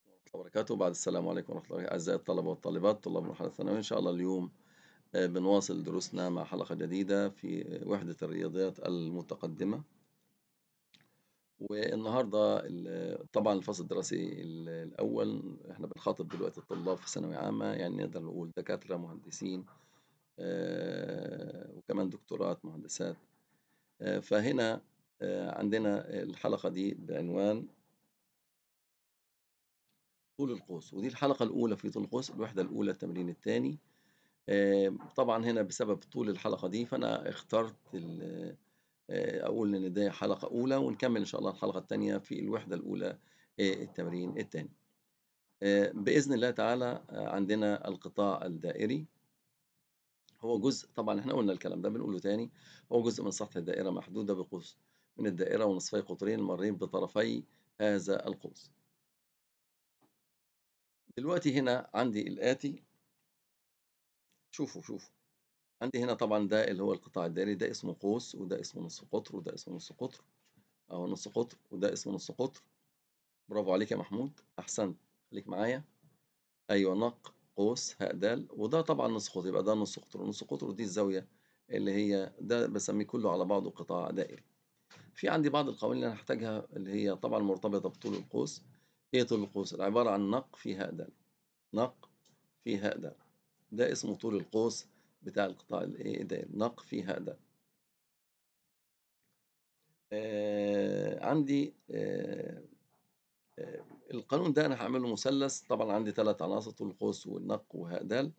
ورحمة الله وبركاته بعد السلام عليكم ورحمة الله وبركاته أعزائي الطلبة والطالبات طلاب المرحلة الثانوية إن شاء الله اليوم آه، بنواصل دروسنا مع حلقة جديدة في وحدة الرياضيات المتقدمة والنهاردة طبعا الفصل الدراسي الأول احنا بنخاطب دلوقتي الطلاب في ثانوية عامة يعني نقدر نقول دكاترة مهندسين آه، وكمان دكتورات مهندسات آه، فهنا عندنا الحلقة دي بعنوان طول القوس ودي الحلقة الأولى في طول القوس الوحدة الأولى التمرين الثاني طبعا هنا بسبب طول الحلقة دي فأنا اخترت آه، أقول إن ده حلقة أولى ونكمل إن شاء الله الحلقة الثانية في الوحدة الأولى آه، التمرين الثاني بإذن الله تعالى آه، عندنا القطاع الدائري هو جزء طبعا احنا قلنا الكلام ده بنقوله تاني هو جزء من سطح الدائرة محدودة بقوس من الدائرة ونصفي قطرين مرين بطرفي هذا القوس دلوقتي هنا عندي الآتي شوفوا شوفوا عندي هنا طبعا ده اللي هو القطاع الدائري ده اسمه قوس وده اسمه نص قطر وده اسمه نص قطر أو نص قطر وده اسمه نص قطر برافو عليك يا محمود أحسنت خليك معايا أيوه نق قوس هاء دال وده طبعا نص قطر يبقى ده نص قطر نص قطر ودي الزاوية اللي هي ده بسميه كله على بعضه قطاع دائري في عندي بعض القوانين اللي أنا هحتاجها اللي هي طبعا مرتبطة بطول القوس ايه طول القوس عبارة عن نق في هأدل نق في هأدل ده اسمه طول القوس بتاع القطاع الايه ده نق في هأدل آه عندي آه آه القانون ده انا هعمله مثلث طبعا عندي ثلاث عناصر طول قوس والنق وهأدل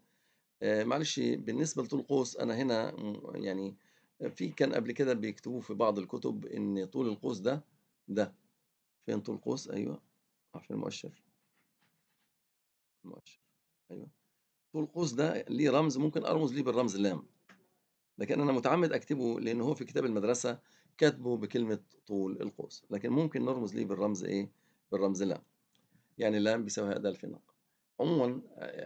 آه معلش بالنسبة لطول قوس انا هنا يعني في كان قبل كده بيكتبوه في بعض الكتب ان طول القوس ده ده فين طول قوس ايوه عشان المؤشر المؤشر ايوه طول قوس ده ليه رمز ممكن ارمز ليه بالرمز لام لكن انا متعمد اكتبه لان هو في كتاب المدرسه كاتبه بكلمه طول القوس لكن ممكن نرمز ليه بالرمز ايه بالرمز لام يعني لام بيساوي هذا في ناقه عموما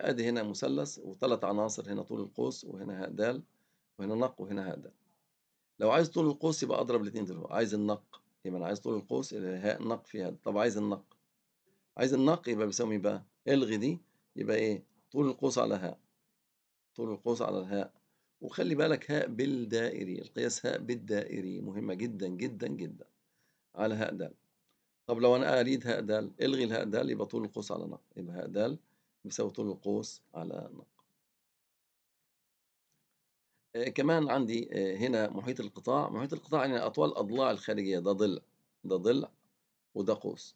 ادي هنا مثلث وثلاث عناصر هنا طول القوس وهنا دال وهنا نق وهنا دال لو عايز طول القوس يبقى اضرب الاثنين دول عايز النق يبقى انا عايز طول القوس هاء نق فيها طب عايز النق عايز النقي يبقى بيساوي بقى الغي دي يبقى ايه طول القوس على هاء طول القوس على الهاء وخلي بالك هاء بالدائري القياس هاء بالدائري مهمة جدا جدا جدا على هاء د طب لو انا اريد هاء د الغي الهاء د يبقى طول القوس على نق يبقى هاء د بيساوي طول القوس على نق آه كمان عندي آه هنا محيط القطاع محيط القطاع يعني اطوال الاضلاع الخارجيه ده ضلع ده ضلع وده قوس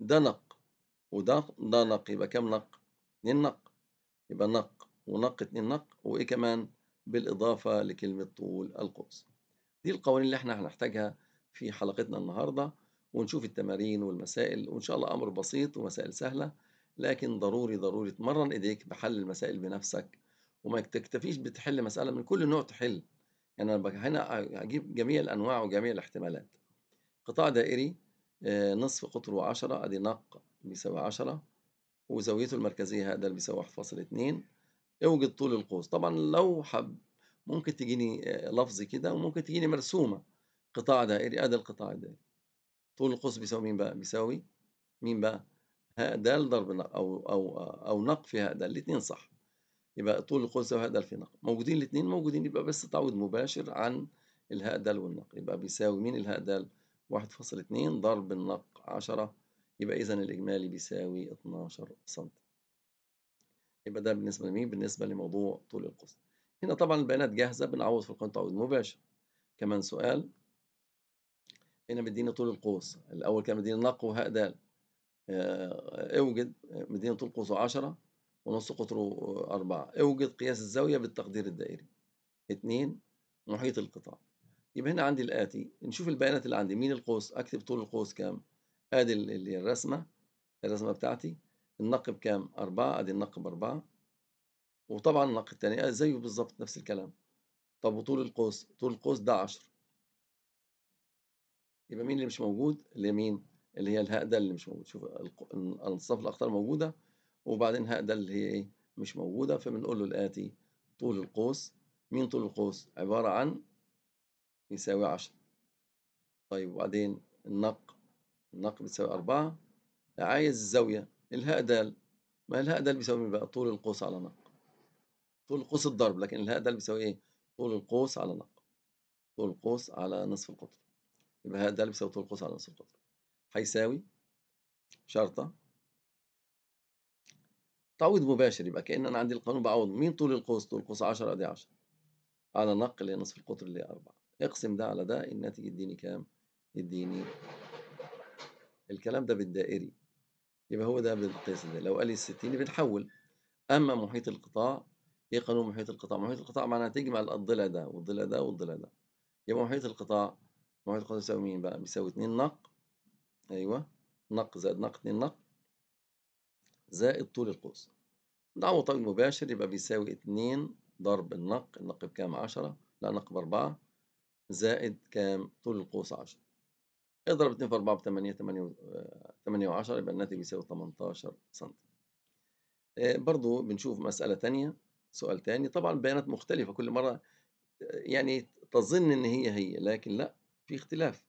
ده نق وده ده نق يبقى كام نق؟ اتنين نق يبقى نق ونق اتنين نق وايه كمان؟ بالاضافه لكلمه طول القوس. دي القوانين اللي احنا هنحتاجها في حلقتنا النهارده ونشوف التمارين والمسائل وان شاء الله امر بسيط ومسائل سهله لكن ضروري ضروري تمرن ايديك بحل المسائل بنفسك وما تكتفيش بتحل مساله من كل نوع تحل يعني انا هنا اجيب جميع الانواع وجميع الاحتمالات. قطاع دائري آه، نصف قطره عشرة ادي نق بيساوي عشرة وزاويته المركزية هقدر بيساوي واحد فاصل اتنين اوجد طول القوس طبعا لو حب ممكن تجيني آه، لفظي كده وممكن تجيني مرسومة قطاع دائري ادي القطاع الدائري طول القوس بيساوي مين بقى بيساوي مين بقى ه د ضرب او او او نق في ه د الاثنين صح يبقى طول القوس ده د في نق موجودين الاثنين موجودين يبقى بس تعويض مباشر عن د والنق يبقى بيساوي مين الهاء د 1.2 ضرب النق 10 يبقى إذا الإجمالي بيساوي 12 سم يبقى ده بالنسبة لمين؟ بالنسبة لموضوع طول القوس هنا طبعا البيانات جاهزة بنعوض في القانون تعويض مباشر كمان سؤال هنا مديني طول القوس الأول كان مديني نق وهاء دال آه، اوجد مديني طول قوسه 10 ونص قطره 4 اوجد قياس الزاوية بالتقدير الدائري 2 محيط القطاع يبقى هنا عندي الآتي نشوف البيانات اللي عندي مين القوس أكتب طول القوس كام ادي اللي الرسمه الرسمه بتاعتي النقب كام أربعة ادي النقب أربعة وطبعا النقب الثاني آه، زيه بالظبط نفس الكلام طب وطول القوس طول القوس ده 10 يبقى مين اللي مش موجود اليمين اللي هي الهاء ده اللي مش موجود شوف الصف الاخضر موجوده وبعدين هاء ده اللي هي ايه مش موجوده فبنقول له الاتي طول القوس مين طول القوس عباره عن يساوي 10 طيب وبعدين النق الناقل بتساوي أربعة عايز الزاوية الهاء دال ما الهاء دال بيساوي بقى طول القوس على ناقل طول القوس الضرب لكن الهاء دال بيساوي إيه طول القوس على ناقل طول القوس على نصف القطر يبقى الهاء دال بيساوي طول القوس على نصف القطر هيساوي شرطة تعويض مباشر يبقى كأن أنا عندي القانون بعوض مين طول القوس طول القوس 10 أدي 10 على نقل نصف القطر اللي هي 4 اقسم ده على ده الناتج يديني كام؟ يديني الكلام ده بالدائري يبقى هو ده بالقياس ده لو قال لي الستيني بنحول اما محيط القطاع ايه قانون محيط القطاع محيط القطاع معناها تجمع الضلع ده والضلع ده والضلع ده يبقى محيط القطاع محيط القطاع بيساوي مين بقى بيساوي 2 نق ايوه نق زائد نق 2 نق زائد طول القوس نعوض طريق مباشر يبقى بيساوي 2 ضرب النق النق بكام 10 لا نق ب 4 زائد كام طول القوس 10 اضرب 2 في 4 ب 8 8 8 و10 يبقى الناتج يساوي 18 سم برضه بنشوف مسألة ثانيه سؤال ثاني طبعا بيانات مختلفة كل مرة آه، يعني تظن ان هي هي لكن لا في اختلاف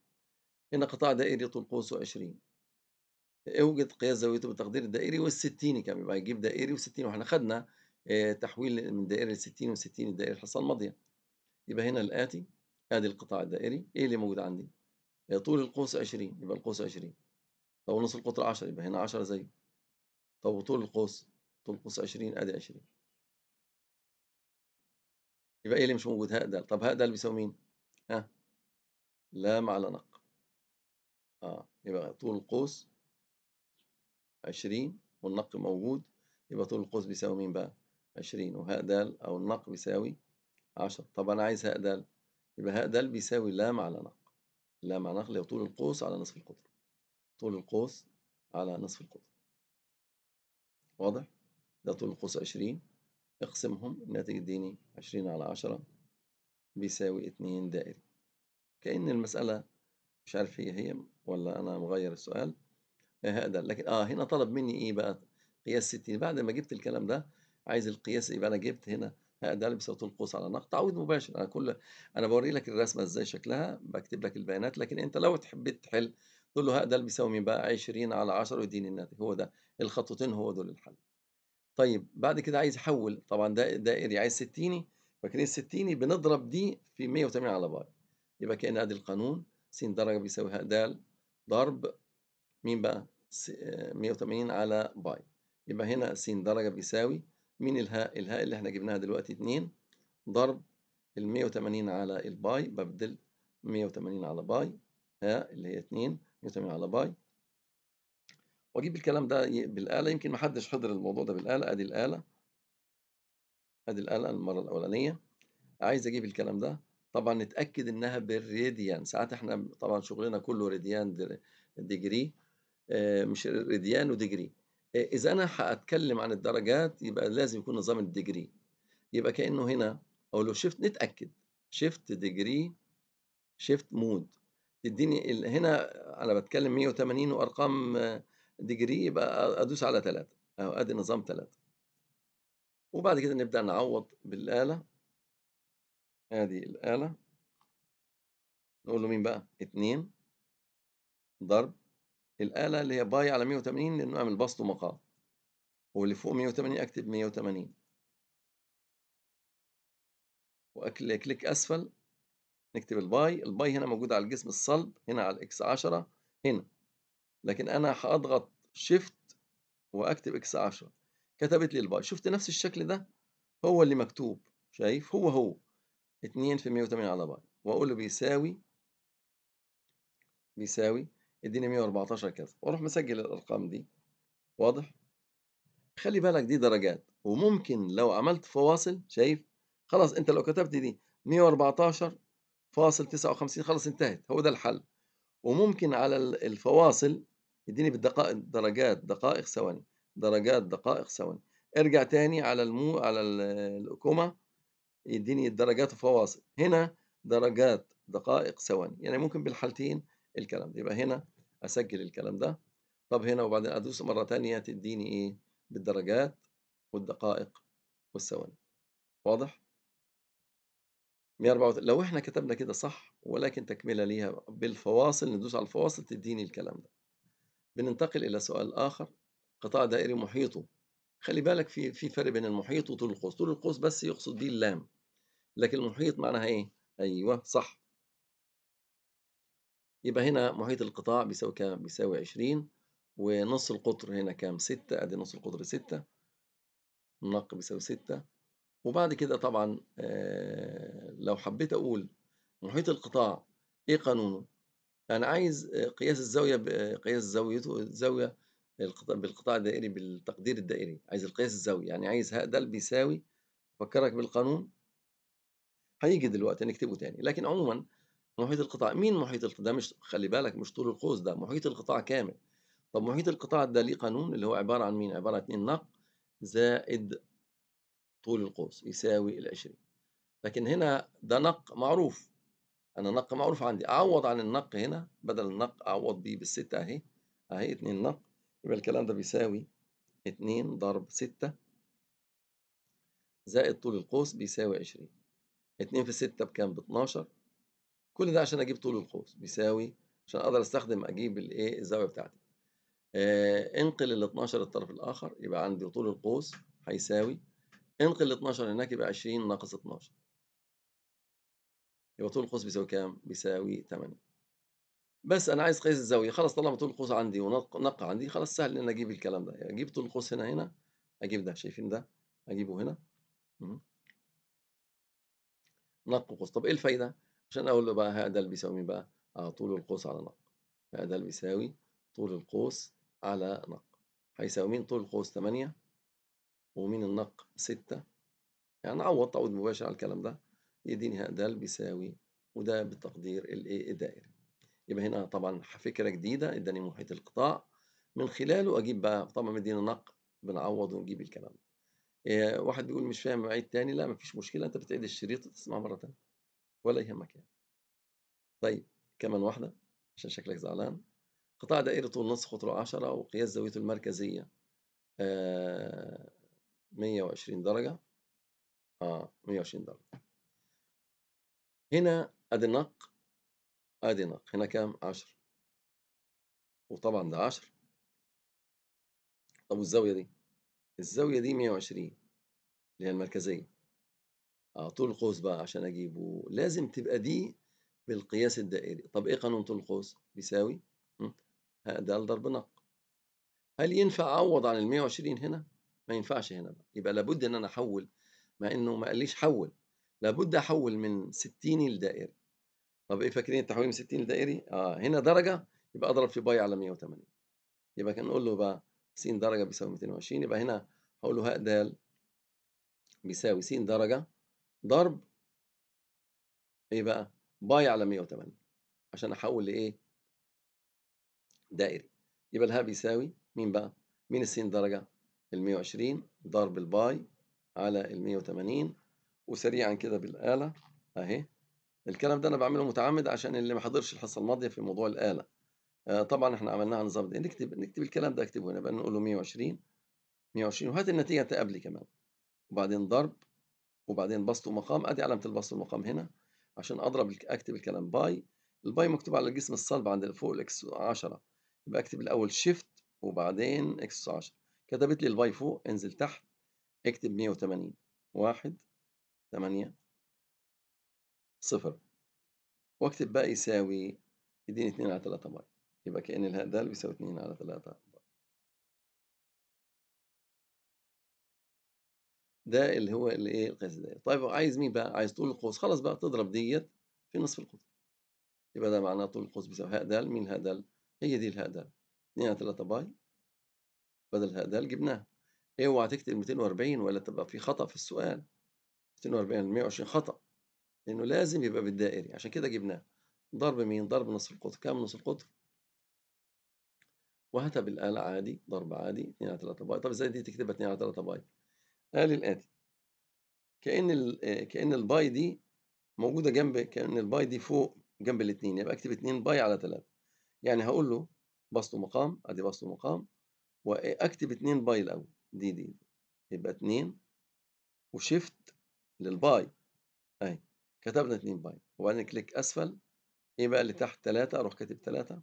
هنا قطاع دائري طول قوسه 20 اوجد قياس زاويته بالتقدير الدائري والستيني كم يبقى يجيب دائري و60 واحنا خدنا آه، تحويل من دائري و وستين الدائري الحصة الماضية يبقى هنا الآتي ادي القطاع الدائري ايه اللي موجود عندي طول القوس 20 يبقى القوس 20 طب نص القطر 10 يبقى هنا 10 زي طب وطول القوس طول القوس 20 ادي 20 يبقى ايه اللي مش موجود هأدل طب هأدل بيساوي مين ها لام على نق اه يبقى طول القوس 20 والنق موجود يبقى طول القوس بيساوي مين بقى 20 وهأدل او النق بيساوي 10 طب انا عايز هأدل يبقى هأدل بيساوي لام على نق لا مع لو طول القوس على نصف القطر طول القوس على نصف القطر واضح؟ ده طول القوس عشرين اقسمهم الناتج يديني عشرين على عشرة بيساوي اتنين دائري كأن المسألة مش عارف هي هي ولا أنا مغير السؤال هذا آه، لكن آه هنا طلب مني إيه بقى؟ قياس ستين بعد ما جبت الكلام ده عايز القياس يبقى أنا جبت هنا ده اللي بيساوي طول قوس على ناقص تعويض مباشر انا كل انا بوري لك الرسمه ازاي شكلها بكتب لك البيانات لكن انت لو حبيت تحل تقول له ده اللي بيساوي مين بقى 20 على 10 ويديني الناتج هو ده الخطوتين هو دول الحل طيب بعد كده عايز احول طبعا ده دائري عايز ستيني فاكرين ستيني بنضرب دي في 180 على باي يبقى كأن ادي القانون س درجه بيساوي د ضرب مين بقى 180 آه، على باي يبقى هنا س درجه بيساوي مين الهاء الهاء اللي احنا جبناها دلوقتي 2 ضرب ال 180 على الباي ببدل 180 على باي هاء اللي هي 2 180 على باي واجيب الكلام ده بالآلة يمكن ما حدش حضر الموضوع ده بالآلة ادي الآلة ادي الآلة المرة الأولانية عايز اجيب الكلام ده طبعا نتأكد انها بالريديان ساعات احنا طبعا شغلنا كله ريديان ديجري آه، مش ريديان وديجري إذا أنا هتكلم عن الدرجات يبقى لازم يكون نظام الديجري يبقى كأنه هنا أقول له شيفت نتأكد شيفت ديجري شيفت مود تديني هنا أنا بتكلم 180 وأرقام ديجري آه، يبقى أدوس على 3 أو أدي نظام 3 وبعد كده نبدأ نعوض بالآلة ادي الآلة نقول له مين بقى؟ 2 ضرب الآلة اللي هي باي على 180 لأنه أعمل بسط ومقام واللي فوق 180 أكتب 180 وأكليك أسفل نكتب الباي الباي هنا موجود على الجسم الصلب هنا على الإكس 10 هنا لكن أنا هأضغط شيفت وأكتب إكس 10 كتبت لي الباي شفت نفس الشكل ده هو اللي مكتوب شايف هو هو 2 في 180 على باي وأقول له بيساوي بيساوي يديني 114 كذا واروح مسجل الارقام دي واضح خلي بالك دي درجات وممكن لو عملت فواصل شايف خلاص انت لو كتبت دي 114 فاصل 59 خلاص انتهت هو ده الحل وممكن على الفواصل يديني بالدقائق درجات دقائق ثواني درجات دقائق ثواني ارجع تاني على المو على الكوما يديني درجات وفواصل هنا درجات دقائق ثواني يعني ممكن بالحالتين الكلام ده يبقى هنا اسجل الكلام ده طب هنا وبعدين ادوس مره ثانيه تديني ايه بالدرجات والدقائق والثواني واضح 134 لو احنا كتبنا كده صح ولكن تكمله ليها بالفواصل ندوس على الفواصل تديني الكلام ده بننتقل الى سؤال اخر قطاع دائري محيطه خلي بالك في في فرق بين المحيط وطول القوس طول القوس بس يقصد بيه اللام لكن المحيط معناها ايه ايوه صح يبقى هنا محيط القطاع بيساوي كام؟ بيساوي 20 ونص القطر هنا كام؟ 6 ادي نص القطر 6 النق بيساوي 6 وبعد كده طبعا آه لو حبيت اقول محيط القطاع ايه قانونه؟ انا عايز آه، قياس الزاويه آه، قياس زاويته الزاويه بالقطاع الدائري بالتقدير الدائري عايز القياس الزاويه يعني عايز ه ده بيساوي فكرك بالقانون هيجي دلوقتي نكتبه تاني لكن عموما محيط القطاع مين محيط القطاع ده مش خلي بالك مش طول القوس ده محيط القطاع كامل طب محيط القطاع ده ليه قانون اللي هو عبارة عن مين عبارة عن 2 نق زائد طول القوس يساوي ال 20 لكن هنا ده نق معروف انا نق معروف عندي اعوض عن النق هنا بدل النق اعوض بيه بالستة اهي اهي 2 نق يبقى الكلام ده بيساوي 2 ضرب 6 زائد طول القوس بيساوي 20 2 في 6 بكام ب 12 كل ده عشان اجيب طول القوس بيساوي عشان اقدر استخدم اجيب الايه الزاويه بتاعتي آه انقل ال 12 للطرف الاخر يبقى عندي طول القوس هيساوي انقل ال 12 هناك يبقى 20 ناقص 12 يبقى طول القوس بيساوي كام؟ بيساوي 8 بس انا عايز قياس الزاويه خلاص طالما طول القوس عندي ونقع عندي خلاص سهل ان انا اجيب الكلام ده يعني اجيب طول القوس هنا هنا اجيب ده شايفين ده اجيبه هنا نق قوس طب ايه الفايده؟ عشان أقول له بقى هذا اللي بيساوي بقى آه طول القوس على نق هذا اللي بيساوي طول القوس على نق هيساوي مين طول القوس 8 ومين النق 6 يعني عوض تعويض مباشر على الكلام ده يديني هذا اللي بيساوي وده بالتقدير الايه الدائري يبقى هنا طبعا فكرة جديدة اداني محيط القطاع من خلاله اجيب بقى طبعا مدينا نق بنعوض ونجيب الكلام ده إيه واحد بيقول مش فاهم معيد تاني لا مفيش مشكلة انت بتعيد الشريط وتسمع مرة تانية ولا يهمك يعني. طيب كمان واحدة عشان شكلك زعلان قطاع دائرة طول نص قطره 10 وقياس زاويته المركزية آه 120 درجة اه 120 درجة هنا ادي النق ادي النق هنا كام 10 وطبعا ده 10 طب والزاوية دي الزاوية دي 120 اللي هي المركزية آه، طول القوس بقى عشان اجيبه لازم تبقى دي بالقياس الدائري طب ايه قانون طول القوس بيساوي ده ضرب نق هل ينفع اعوض عن ال 120 هنا ما ينفعش هنا بقى يبقى لابد ان انا احول مع انه ما قاليش حول لابد احول من 60 لدائري طب ايه فاكرين التحويل من 60 لدائري اه هنا درجه يبقى اضرب في باي على 180 يبقى كان نقول له بقى س درجه بيساوي 220 يبقى هنا هقول له ه د بيساوي س درجه ضرب ايه بقى باي على 108 عشان احول لايه دائري يبقى الها بيساوي مين بقى مين السين درجه ال 120 ضرب الباي على ال 180 وسريعا كده بالاله اهي الكلام ده انا بعمله متعمد عشان اللي ما حضرش الحصه الماضيه في موضوع الاله آه طبعا احنا عملناها نظام ده نكتب نكتب الكلام ده اكتبه هنا بقى نقول له 120 120 وهات النتيجه قبلي كمان وبعدين ضرب وبعدين بسط ومقام ادي علامه البسط والمقام هنا عشان اضرب اكتب الكلام باي الباي مكتوب على الجسم الصلب عند فوق الاكس 10 يبقى اكتب الاول شيفت وبعدين اكس 10 كتبت لي الباي فوق انزل تحت اكتب 180 1 8 0 واكتب بقى يساوي يديني 2 على 3 باي يبقى كأن ده اللي بيساوي 2 على 3 ده اللي هو الايه القياس الدائري طيب عايز مين بقى عايز طول القوس خلاص بقى تضرب ديت في نصف القطر يبقى ده معناه طول القوس بيساوي هأدال مين د هي دي د 2 3 باي بدل د جبناها اوعى تكتب 240 ولا تبقى في خطأ في السؤال 240 120 خطأ لأنه لازم يبقى بالدائري عشان كده جبناه ضرب مين ضرب نصف القطر كام نصف القطر وهتب الآلة عادي ضرب عادي 2 على 3 باي طب ازاي دي تكتبها 2 على 3 باي قال الآتي كأن كأن الباي دي موجودة جنب كأن الباي دي فوق جنب الاتنين يبقى أكتب اتنين باي على تلاتة يعني هقول له بسط مقام أدي بسط مقام وأكتب اتنين باي الأول دي دي, دي. يبقى اتنين وشيفت للباي أهي كتبنا اتنين باي وبعدين كليك أسفل إيه بقى اللي تحت تلاتة أروح كاتب تلاتة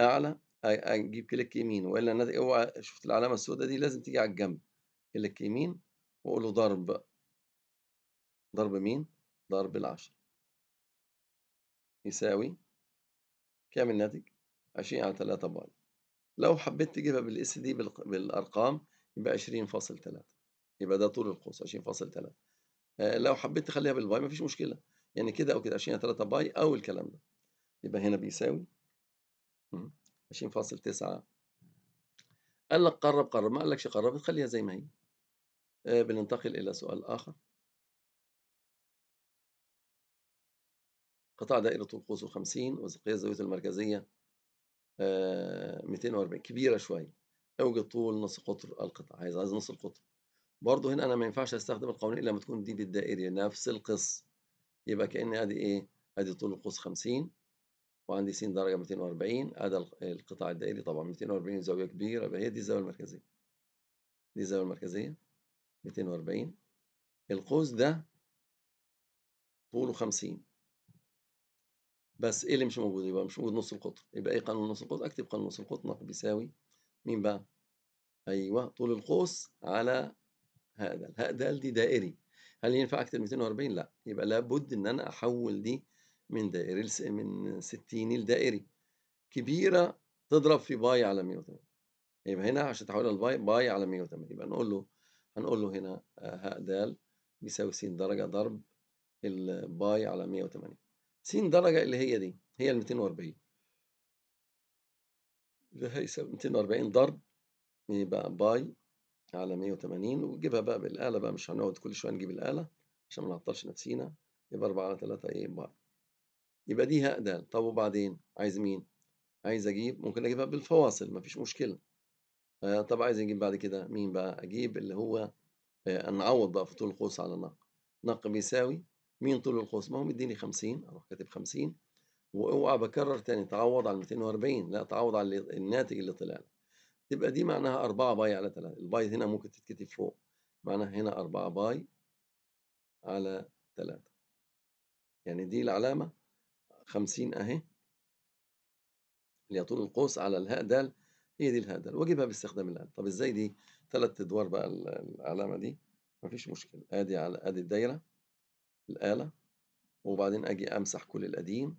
أعلى أجيب كليك يمين وإلا اوعى شفت العلامة السوداء دي لازم تيجي على الجنب كليك يمين وأقول له ضرب ضرب مين؟ ضرب العشرة يساوي كام الناتج؟ عشرين على ثلاثة باي لو حبيت تجيبها بالاس دي بالأرقام يبقى عشرين فاصل ثلاثة يبقى ده طول القوس عشرين فاصل ثلاثة آه، لو حبيت تخليها بالباي مفيش مشكلة يعني كده أو كده عشرين على ثلاثة باي أو الكلام ده يبقى هنا بيساوي عشرين فاصل تسعة قال لك قرب قرب ما قال لكش قرب خليها زي ما هي آه، بننتقل إلى سؤال آخر قطاع دائرة القوس 50 وقياس الزاوية المركزية 240 آه، كبيرة شوية اوجد طول نص قطر القطع عايز عايز نص القطر برضه هنا أنا ما ينفعش أستخدم القوانين إلا لما تكون دي بالدائري نفس القص يبقى كأن أدي إيه أدي طول القوس 50 وعندي س درجة 240 أدي القطاع الدائري طبعا 240 زاوية كبيرة يبقى هي دي الزاوية المركزية دي الزاوية المركزية 240 القوس ده طوله 50 بس ايه اللي مش موجود يبقى مش موجود نص القطر يبقى ايه قانون نص القطر اكتب قانون نص القطر ناقص بيساوي مين بقى ايوه طول القوس على هأدل هأدل دي دائري هل ينفع اكتب 240 لا يبقى لابد ان انا احول دي من دائري من 60 لدائري كبيره تضرب في باي على 180 يبقى هنا عشان تحولها لباي باي على 180 يبقى نقول له هنقول له هنا آه، هاء د بيساوي س درجة ضرب الباي على 180 س درجة اللي هي دي هي ال 240 ده هيساوي 240 ضرب يبقى باي على 180 وجيبها بقى بالآلة بقى مش هنقعد كل شوية نجيب الآلة عشان ما نعطلش نفسينا يبقى 4 على 3 ايه باي يبقى دي هاء د طب وبعدين عايز مين؟ عايز اجيب ممكن اجيبها بالفواصل مفيش مشكلة آه، طب عايز نجيب بعد كده مين بقى اجيب اللي هو آه، نعوض بقى في طول القوس على النقل نق بيساوي مين طول القوس ما هو مديني 50 اروح كاتب 50 واوعى بكرر تاني تعوض على 240 لا تعوض على الناتج اللي طلع لك تبقى دي معناها 4 باي على 3 الباي هنا ممكن تتكتب فوق معناها هنا 4 باي على 3 يعني دي العلامة 50 أهي اللي هي طول القوس على الهاء دال هي دي الهدر واجيبها باستخدام الهدر طب ازاي دي ثلاث ادوار بقى العلامه دي مفيش مشكله ادي على ادي الدايره الاله وبعدين اجي امسح كل القديم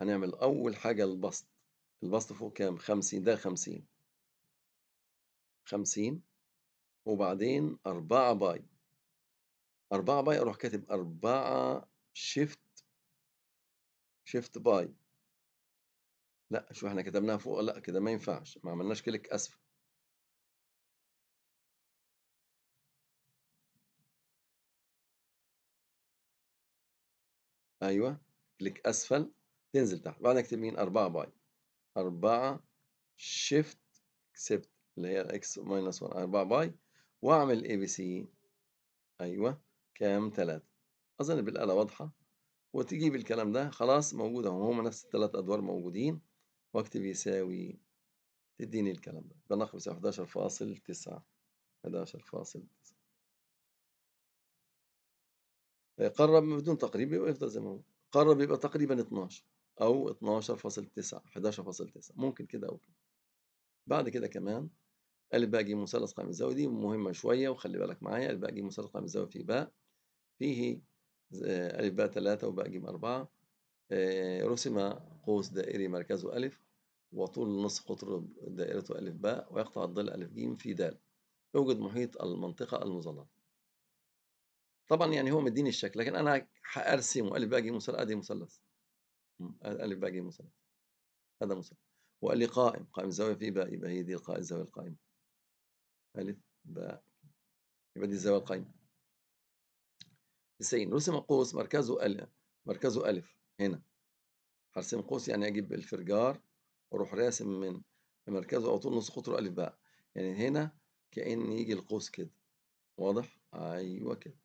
هنعمل اول حاجه البسط البسط فوق كام 50 ده 50 50 وبعدين 4 باي 4 باي اروح كاتب 4 شيفت شيفت باي لا شو احنا كتبناها فوق لا كده ما ينفعش ما عملناش كليك اسفل ايوه كليك اسفل تنزل تحت بعد اكتب مين 4 باي 4 شيفت اكسبت اللي هي اكس ماينس 1 4 باي واعمل اي بي سي ايوه كام 3 اظن بالاله واضحه وتجيب الكلام ده خلاص موجود اهو هما نفس الثلاث ادوار موجودين واكتب يساوي تديني الكلام ده بنخلص 11.9 11.9 قرب بدون تقريب يبقى يفضل زي ما هو قرب يبقى تقريبا 12 أو 12.9 11.9 ممكن كده أو كده بعد كده كمان ألف باء مثلث قائم الزاوية دي مهمة شوية وخلي بالك معايا ألف باء مثلث قائم الزاوية في باء فيه ا ب 3 وباء ج 4 آه، رسم قوس دائري مركزه ألف وطول النص قطر دائرته ألف باء ويقطع الضلع ألف جيم في دال يوجد محيط المنطقة المظللة طبعا يعني هو مديني الشكل لكن أنا هأرسمه ألف باء جيم مثلث أدي مثلث ألف باء جيم مثلث هذا مثلث وقال لي قائم قائم الزاوية فيه باء يبقى هي دي الزاوية القائمة ألف باء يبقى دي الزاوية القائمة 90 رسم قوس مركزه ألف مركزه ألف هنا هرسم قوس يعني أجيب الفرجار وأروح راسم من مركزه أو طول نص قطره ألف باء يعني هنا كأن يجي القوس كده واضح؟ أيوه كده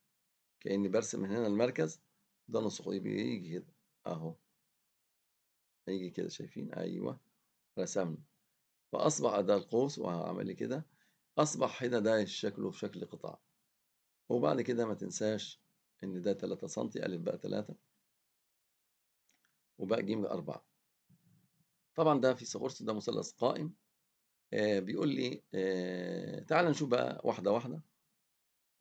كأني برسم من هنا المركز ده نص قطره بيجي كده أهو هيجي كده شايفين أيوه رسمنا فأصبح ده القوس وهعمل كده أصبح هنا ده شكله في شكل قطاع وبعد كده ما تنساش إن ده 3 سنتي ألف ب 3 وبقى ج أربعة طبعا ده في فيثاغورس ده مثلث قائم آه بيقول لي آه تعال نشوف بقى واحدة واحدة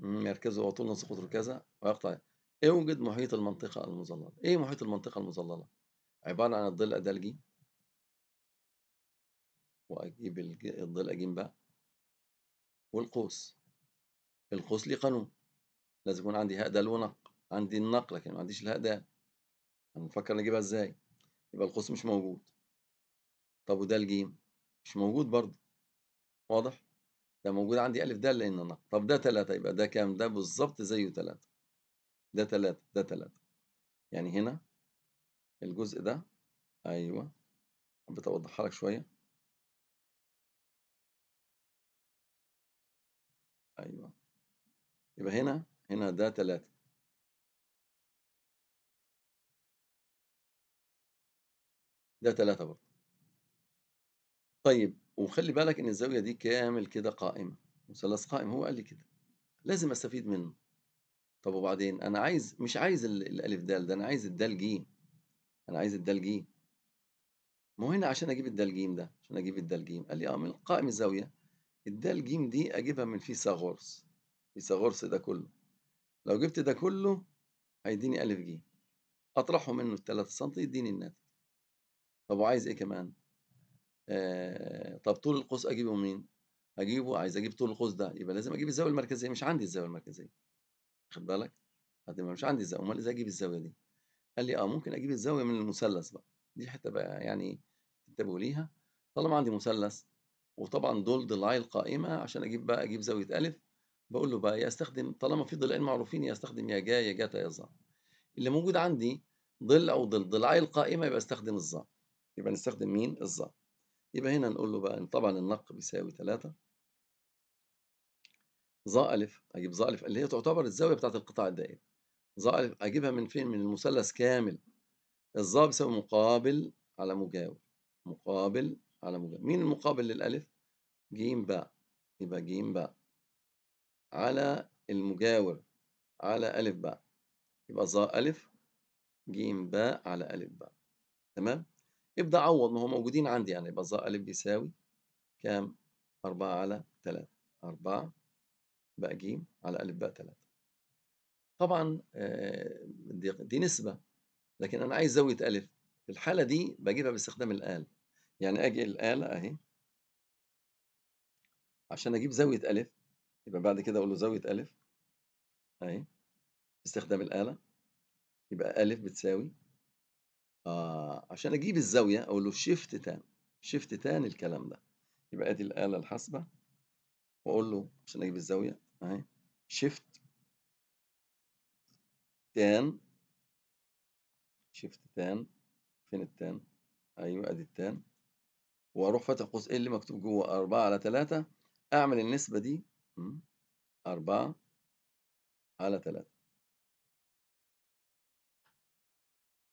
مركزه نص سقوطه كذا ويقطع اوجد إيه محيط المنطقة المظللة ايه محيط المنطقة المظللة عبارة عن الضلع ده ج واجيب الضلع ج بقى والقوس القوس ليه قانون لازم يكون عندي هاء دال ونق عندي النق لكن ما عنديش الهاء دال هنفكر نجيبها ازاي يبقى القوس مش موجود طب وده الجيم مش موجود برضه واضح ده موجود عندي ألف ده لأن أنا طب ده تلاتة يبقى ده كام ده بالظبط زيه تلاتة ده تلاتة ده تلاتة يعني هنا الجزء ده أيوه حبيت أوضحها لك شوية أيوه يبقى هنا هنا ده تلاتة ده تلاتة برضه طيب وخلي بالك ان الزاوية دي كامل كده قائمة مثلث قائم هو قال لي كده لازم استفيد منه طب وبعدين انا عايز مش عايز الالف دال ده انا عايز الدال جيم انا عايز الدال جيم ما هو هنا عشان اجيب الدال جيم ده عشان اجيب الدال جيم قال لي اه من قائم الزاوية الدال جيم دي اجيبها من فيثاغورس فيثاغورس ده كله لو جبت ده كله هيديني الف جيم اطرحه منه 3 سم يديني الناتج طب وعايز ايه كمان آه طب طول القوس اجيبه منين اجيبه عايز اجيب طول القوس ده يبقى لازم اجيب الزاويه المركزيه مش عندي الزاويه المركزيه خد بالك هتبقى مش عندي الزاويه امال ازاي اجيب الزاويه دي قال لي اه ممكن اجيب الزاويه من المثلث بقى دي حته بقى يعني انتبهوا ليها طالما عندي مثلث وطبعا دول ضلعي القائمه عشان اجيب بقى اجيب زاويه الف بقول له بقى يا استخدم طالما في ضلعين معروفين يا استخدم يا جا يا جتا يا ظا اللي موجود عندي ضلع او ضلع ضلعي القائمه يبقى استخدم الظا يبقى نستخدم مين الظا يبقى هنا نقول له بقى طبعا النق بيساوي 3 ظا ألف أجيب ظا ألف اللي هي تعتبر الزاوية بتاعة القطاع الدائري ظا ألف أجيبها من فين؟ من المثلث كامل الظا بيساوي مقابل على مجاور مقابل على مجاور مين المقابل للألف؟ ج ب يبقى ج ب على المجاور على ا ب يبقى ظا ا ج ب على ا ب تمام؟ ابدأ عوض ما هم موجودين عندي يعني يبقى الظا أ بيساوي كام؟ 4 على 3 4 بقى ج على أ بقى 3 طبعا آه، دي, دي نسبة لكن أنا عايز زاوية أ في الحالة دي بجيبها باستخدام الآل يعني أجي الآلة أهي عشان أجيب زاوية أ يبقى بعد كده أقول له زاوية أ أهي باستخدام الآلة يبقى أ بتساوي آه عشان أجيب الزاوية أقول له شيفت تان شيفت تان الكلام ده يبقى أدي الآلة الحاسبة وأقول له عشان أجيب الزاوية أهي شيفت تان شيفت تان فين التان؟ أيوه أدي التان وأروح فاتح قوس إيه اللي مكتوب جوه أربعة على تلاتة أعمل النسبة دي أربعة على تلاتة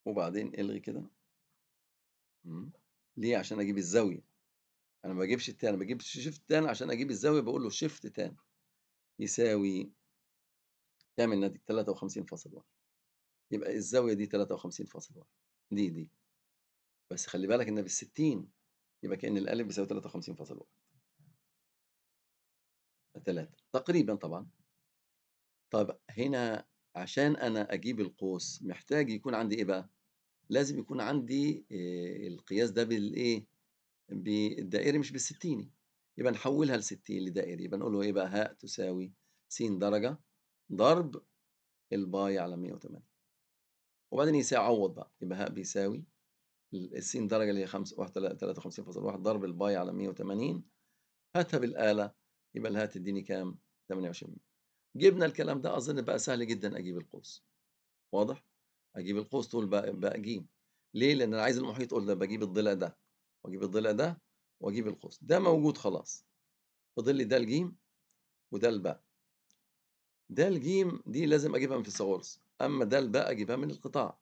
وبعدين الغي كده إمم. ليه عشان اجيب الزاويه انا ما بجيبش التان انا بجيب شيفت تان عشان اجيب الزاويه بقول له شيفت تان يساوي كام الناتج 53.1 يبقى الزاويه دي 53.1 دي دي بس خلي بالك ان بال 60 يبقى كان الالف بيساوي 53.1 3 تقريبا طبعا طب هنا عشان انا اجيب القوس محتاج يكون عندي ايه بقى لازم يكون عندي آه، القياس ده بالايه بالدائري مش بالستيني يبقى نحولها لستين لدائري يبقى نقول له ايه بقى هاء تساوي س درجه ضرب الباي على 180 وبعدين يعوض بقى يبقى هاء بيساوي الس درجه اللي هي 53.1 ضرب الباي على 180 هاتها بالاله يبقى الهاء تديني كام 28 جبنا الكلام ده اظن بقى سهل جدا اجيب القوس واضح اجيب القوس طول بقى جيم ليه لان انا عايز المحيط قلنا بجيب الضلع ده واجيب الضلع ده واجيب القوس ده موجود خلاص فاضل لي ده الجيم وده الباء ده الجيم دي لازم اجيبها من فيثاغورس اما ده الباء اجيبها من القطاع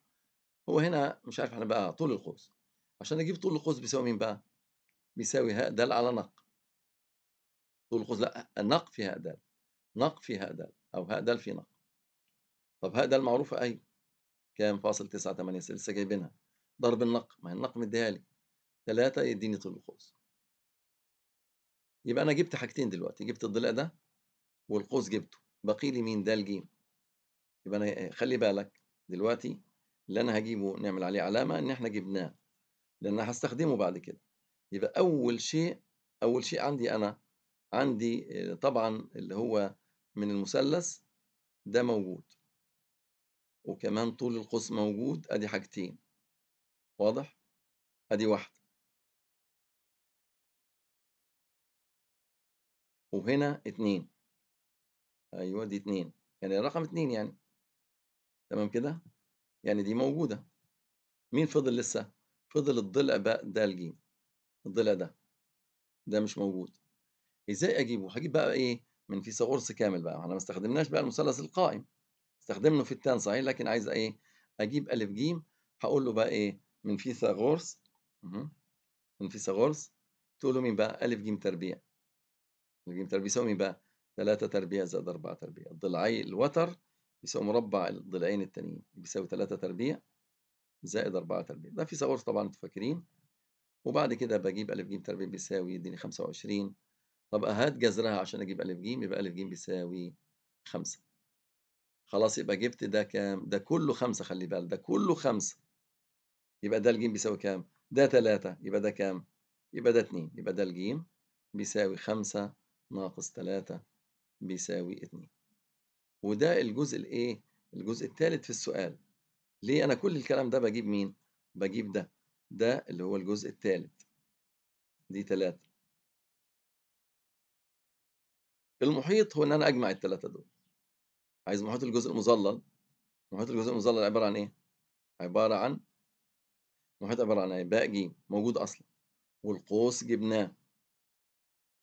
هو هنا مش عارف احنا بقى طول القوس عشان اجيب طول القوس بيساوي مين بقى بيساوي هاء دال على نق طول القوس لا نق في هاء دال نق في هاء دال او هاء دال في نق طب هاء دال معروفه ايوه كام فاصل تسعة تمانية لسه جايبينها ضرب النقم ما هي النقم مديها لي تلاتة يديني طول القوس يبقى أنا جبت حاجتين دلوقتي جبت الضلع ده والقوس جبته باقي لي مين ده الجيم يبقى أنا آه، خلي بالك دلوقتي اللي أنا هجيبه نعمل عليه علامة إن إحنا جبناه لأن هستخدمه بعد كده يبقى أول شيء أول شيء عندي أنا عندي آه، طبعا اللي هو من المثلث ده موجود وكمان طول القوس موجود ادي حاجتين واضح ادي واحدة وهنا اتنين ايوه دي اتنين يعني رقم اتنين يعني تمام كده يعني دي موجودة مين فضل لسه فضل الضلع ب د ج الضلع ده ده مش موجود ازاي اجيبه هجيب بقى ايه من فيثاغورس كامل بقى احنا ما استخدمناش بقى المثلث القائم له في التان صحيح لكن عايز ايه اجيب الف جيم هقول له بقى ايه من فيثاغورس من فيثاغورس تقول له مين بقى الف جيم تربيع الف جيم تربيع يساوي مين بقى 3 تربيع زائد 4 تربيع الضلعي الوتر يساوي مربع الضلعين التانيين بيساوي 3 تربيع زائد 4 تربيع ده فيثاغورس طبعا انتوا فاكرين وبعد كده بجيب الف جيم تربيع بيساوي يديني 25 طب هات جذرها عشان اجيب الف جيم يبقى الف جيم بيساوي 5 خلاص يبقى جبت ده كام ده كله خمسة خلي بالك ده كله خمسة يبقى ده الجيم بيساوي كام ده تلاتة يبقى ده كام يبقى ده اتنين يبقى ده الجيم بيساوي خمسة ناقص تلاتة بيساوي اتنين وده الجزء الايه الجزء الثالث في السؤال ليه انا كل الكلام ده بجيب مين بجيب ده ده اللي هو الجزء الثالث دي تلاتة المحيط هو ان انا اجمع التلاتة دول عايز محيط الجزء المظلل محيط الجزء المظلل عبارة عن إيه؟ عبارة عن محيط عبارة عن إيه؟ باء جيم موجود أصلا والقوس جبناه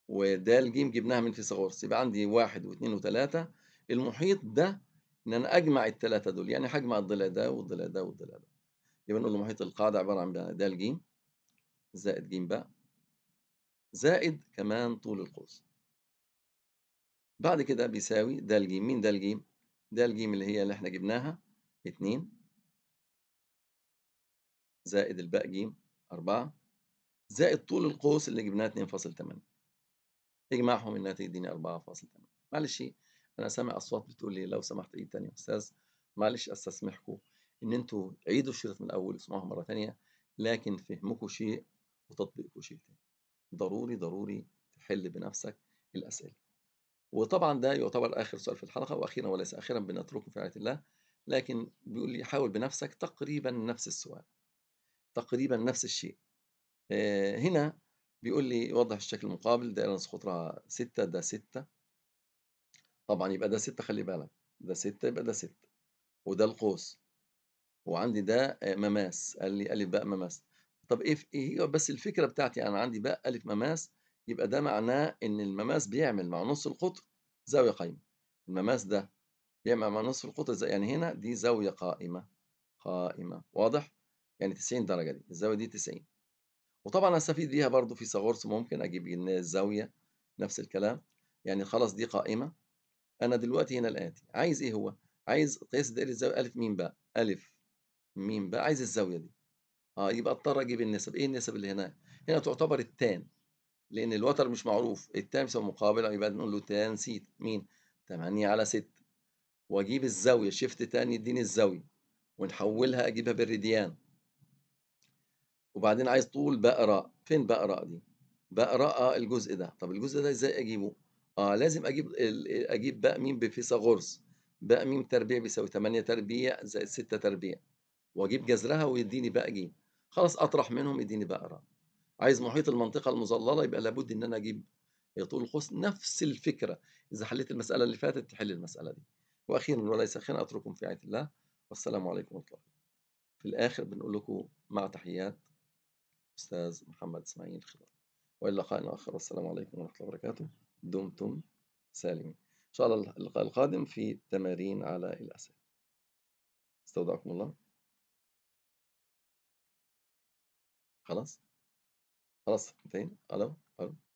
ودال جيم جبناها من فيثاغورس يبقى عندي واحد واثنين وثلاثة المحيط ده إن أنا أجمع الثلاثة دول يعني هجمع الضلع ده والضلع ده والضلع ده يبقى نقول محيط القاعدة عبارة عن دال جيم زائد جيم باء زائد كمان طول القوس بعد كده بيساوي د ج مين د ج ده الجيم اللي هي اللي احنا جبناها اتنين زائد الباء جيم أربعة زائد طول القوس اللي جبناه 2.8 اجمعهم انها تديني 4.8 معلش إيه؟ انا سامع اصوات بتقول لي لو سمحت عيد إيه تاني يا استاذ معلش استسمحكم ان انتوا عيدوا الشريط من الاول اسمعوها مره تانية لكن فهمكم شيء وتطبيقكم شيء تاني ضروري ضروري تحل بنفسك الاسئله وطبعا ده يعتبر آخر سؤال في الحلقة وأخيرا وليس آخرا بنتركه في رعاية الله لكن بيقول لي حاول بنفسك تقريبا نفس السؤال تقريبا نفس الشيء آه، هنا بيقول لي وضح الشكل المقابل دائرة قطرها 6 ده 6 طبعا يبقى ده 6 خلي بالك ده 6 يبقى ده 6 وده القوس وعندي ده آه، مماس قال لي ألف باء مماس طب إيه, إيه هي بس الفكرة بتاعتي أنا عندي باء ألف مماس يبقى ده معناه إن المماس بيعمل مع نص القطر زاوية قائمة المماس ده بيعمل مع نص القطر زي يعني هنا دي زاوية قائمة قائمة واضح؟ يعني 90 درجة دي الزاوية دي 90 وطبعا هستفيد بيها برضو في فيثاغورس ممكن أجيب الزاوية نفس الكلام يعني خلاص دي قائمة أنا دلوقتي هنا الآتي عايز إيه هو؟ عايز قياس دائري الزاوية ألف مين بقى؟ ألف مين بقى؟ عايز الزاوية دي اه يبقى اضطر اجيب النسب ايه النسب اللي هنا هنا تعتبر التان لأن الوتر مش معروف التامسة مقابلة يبقى نقول له تنسيت مين؟ 8 على 6 وأجيب الزاوية شيفت تاني يديني الزاوية ونحولها أجيبها بالريديان وبعدين عايز طول بقرأ فين بقرأ دي؟ بقرأ آه، الجزء ده طب الجزء ده إزاي أجيبه؟ آه لازم أجيب أجيب باء ميم بفيثاغورس باء ميم تربيع بيساوي 8 تربيع زائد 6 تربيع واجيب جذرها ويديني باء جيم خلاص اطرح منهم يديني باء راء عايز محيط المنطقه المظلله يبقى لابد ان انا اجيب طول القوس نفس الفكره اذا حليت المساله اللي فاتت تحل المساله دي واخيرا وليس اخيرا اترككم في رعايه الله والسلام عليكم ورحمه الله في الاخر بنقول لكم مع تحيات استاذ محمد اسماعيل خضر والى لقاء اخر والسلام عليكم ورحمه الله وبركاته دمتم سالمين ان شاء الله اللقاء القادم في تمارين على الاسئله استودعكم الله خلاص خلاص فاهم الو الو